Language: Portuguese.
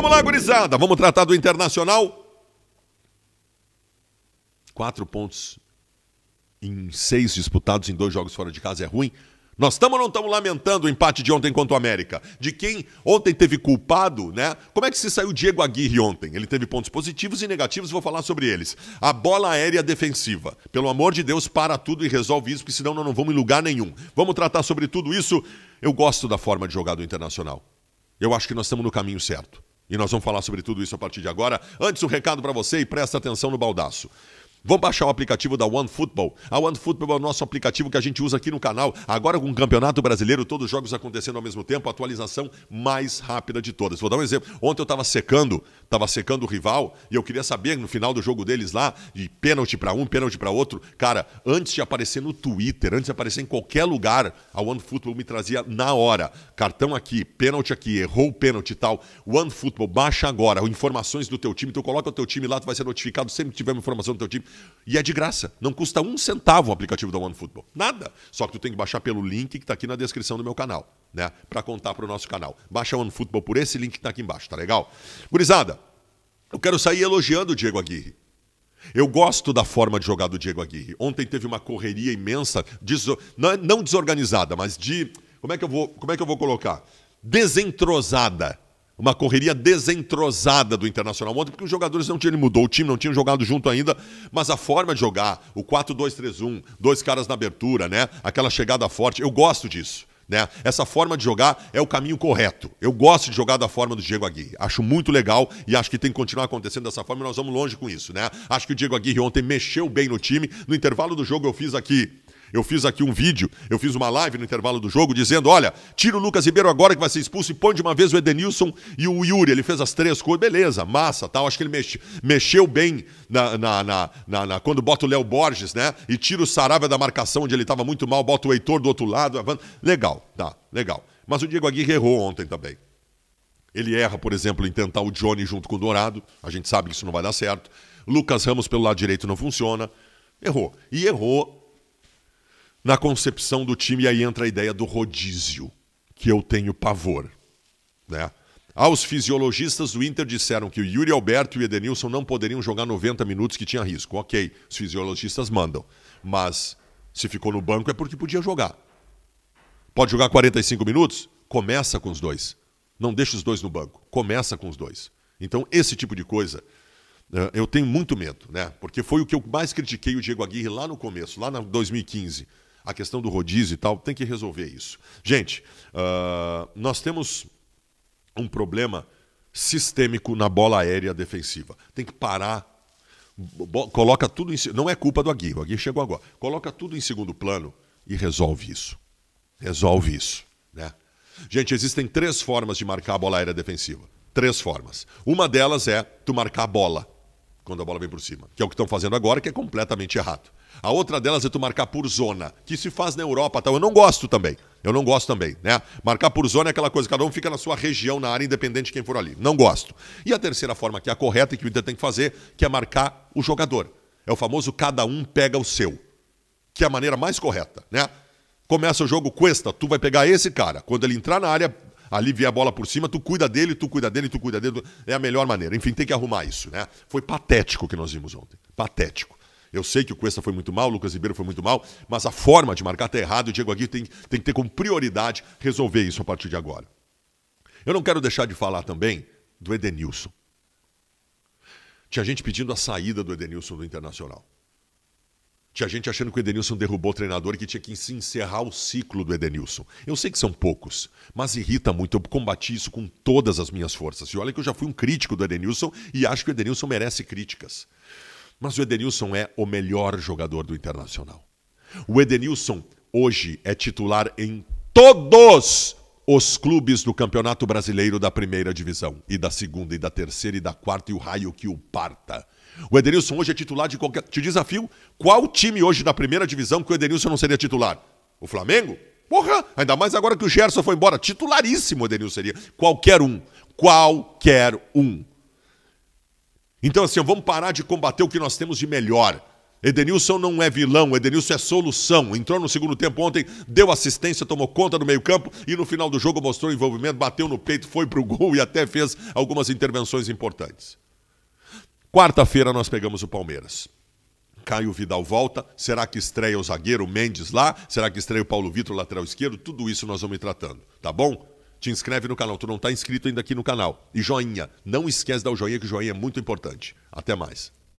Vamos lá, gurizada. Vamos tratar do Internacional. Quatro pontos em seis disputados em dois jogos fora de casa é ruim. Nós estamos ou não estamos lamentando o empate de ontem contra o América? De quem ontem teve culpado, né? Como é que se saiu o Diego Aguirre ontem? Ele teve pontos positivos e negativos, vou falar sobre eles. A bola aérea defensiva. Pelo amor de Deus, para tudo e resolve isso, porque senão nós não vamos em lugar nenhum. Vamos tratar sobre tudo isso. Eu gosto da forma de jogar do Internacional. Eu acho que nós estamos no caminho certo. E nós vamos falar sobre tudo isso a partir de agora. Antes, um recado para você e presta atenção no baldaço. Vou baixar o aplicativo da OneFootball. A OneFootball é o nosso aplicativo que a gente usa aqui no canal. Agora com o Campeonato Brasileiro, todos os jogos acontecendo ao mesmo tempo, a atualização mais rápida de todas. Vou dar um exemplo. Ontem eu estava secando, estava secando o rival e eu queria saber no final do jogo deles lá, de pênalti para um, pênalti para outro. Cara, antes de aparecer no Twitter, antes de aparecer em qualquer lugar, a OneFootball me trazia na hora. Cartão aqui, pênalti aqui, errou o pênalti e tal. OneFootball, baixa agora. Informações do teu time. Tu coloca o teu time lá, tu vai ser notificado sempre que tiver uma informação do teu time. E é de graça. Não custa um centavo o aplicativo da OneFootball. Nada. Só que tu tem que baixar pelo link que está aqui na descrição do meu canal, né? Para contar para o nosso canal. Baixa o OneFootball por esse link que está aqui embaixo, tá legal? Gurizada, eu quero sair elogiando o Diego Aguirre. Eu gosto da forma de jogar do Diego Aguirre. Ontem teve uma correria imensa, deso... não é, desorganizada, mas de. Como é, que eu vou, como é que eu vou colocar? Desentrosada uma correria desentrosada do Internacional ontem, porque os jogadores não tinham, ele mudou o time, não tinham jogado junto ainda, mas a forma de jogar, o 4-2-3-1, dois caras na abertura, né? Aquela chegada forte, eu gosto disso. Né? Essa forma de jogar é o caminho correto. Eu gosto de jogar da forma do Diego Aguirre. Acho muito legal e acho que tem que continuar acontecendo dessa forma e nós vamos longe com isso. Né? Acho que o Diego Aguirre ontem mexeu bem no time. No intervalo do jogo eu fiz aqui eu fiz aqui um vídeo, eu fiz uma live no intervalo do jogo dizendo: olha, tira o Lucas Ribeiro agora que vai ser expulso e põe de uma vez o Edenilson e o Yuri. Ele fez as três coisas, beleza, massa, tal. Acho que ele mexe, mexeu bem na, na, na, na, quando bota o Léo Borges, né? E tira o Sarabia da marcação, onde ele estava muito mal, bota o Heitor do outro lado. Legal, tá, legal. Mas o Diego Aguirre errou ontem também. Ele erra, por exemplo, em tentar o Johnny junto com o Dourado. A gente sabe que isso não vai dar certo. Lucas Ramos pelo lado direito não funciona. Errou. E errou na concepção do time, e aí entra a ideia do rodízio, que eu tenho pavor. Né? Aos ah, fisiologistas do Inter disseram que o Yuri Alberto e o Edenilson não poderiam jogar 90 minutos, que tinha risco. Ok, os fisiologistas mandam. Mas se ficou no banco é porque podia jogar. Pode jogar 45 minutos? Começa com os dois. Não deixa os dois no banco. Começa com os dois. Então, esse tipo de coisa, eh, eu tenho muito medo, né? Porque foi o que eu mais critiquei o Diego Aguirre lá no começo, lá em 2015 a questão do rodízio e tal, tem que resolver isso. Gente, uh, nós temos um problema sistêmico na bola aérea defensiva. Tem que parar coloca tudo em não é culpa do Aguirre, o Aguirre chegou agora. Coloca tudo em segundo plano e resolve isso. Resolve isso, né? Gente, existem três formas de marcar a bola aérea defensiva. Três formas. Uma delas é tu marcar a bola quando a bola vem por cima, que é o que estão fazendo agora, que é completamente errado. A outra delas é tu marcar por zona, que se faz na Europa, tal. Eu não gosto também. Eu não gosto também, né? Marcar por zona é aquela coisa, cada um fica na sua região, na área, independente de quem for ali. Não gosto. E a terceira forma, que é a correta e que o Inter tem que fazer, que é marcar o jogador. É o famoso cada um pega o seu. Que é a maneira mais correta, né? Começa o jogo Cuesta, tu vai pegar esse cara. Quando ele entrar na área, ali vier a bola por cima, tu cuida dele, tu cuida dele, tu cuida dele. É a melhor maneira. Enfim, tem que arrumar isso, né? Foi patético o que nós vimos ontem. Patético. Eu sei que o Cuesta foi muito mal, o Lucas Ribeiro foi muito mal, mas a forma de marcar está errada e o Diego Aguirre tem, tem que ter como prioridade resolver isso a partir de agora. Eu não quero deixar de falar também do Edenilson. Tinha gente pedindo a saída do Edenilson do Internacional. Tinha gente achando que o Edenilson derrubou o treinador e que tinha que encerrar o ciclo do Edenilson. Eu sei que são poucos, mas irrita muito. Eu combati isso com todas as minhas forças. E olha que eu já fui um crítico do Edenilson e acho que o Edenilson merece críticas. Mas o Edenilson é o melhor jogador do Internacional. O Edenilson hoje é titular em todos os clubes do Campeonato Brasileiro da Primeira Divisão, e da Segunda, e da Terceira, e da Quarta, e o raio que o parta. O Edenilson hoje é titular de qualquer. Te desafio, qual time hoje da Primeira Divisão que o Edenilson não seria titular? O Flamengo? Porra! Ainda mais agora que o Gerson foi embora. Titularíssimo o Edenilson seria. Qualquer um. Qualquer um. Então, assim, vamos parar de combater o que nós temos de melhor. Edenilson não é vilão, Edenilson é solução. Entrou no segundo tempo ontem, deu assistência, tomou conta do meio-campo e no final do jogo mostrou envolvimento, bateu no peito, foi pro gol e até fez algumas intervenções importantes. Quarta-feira nós pegamos o Palmeiras. Caio Vidal volta. Será que estreia o zagueiro Mendes lá? Será que estreia o Paulo Vitor, lateral esquerdo? Tudo isso nós vamos ir tratando, tá bom? te inscreve no canal. Tu não está inscrito ainda aqui no canal. E joinha. Não esquece de dar o joinha, que o joinha é muito importante. Até mais.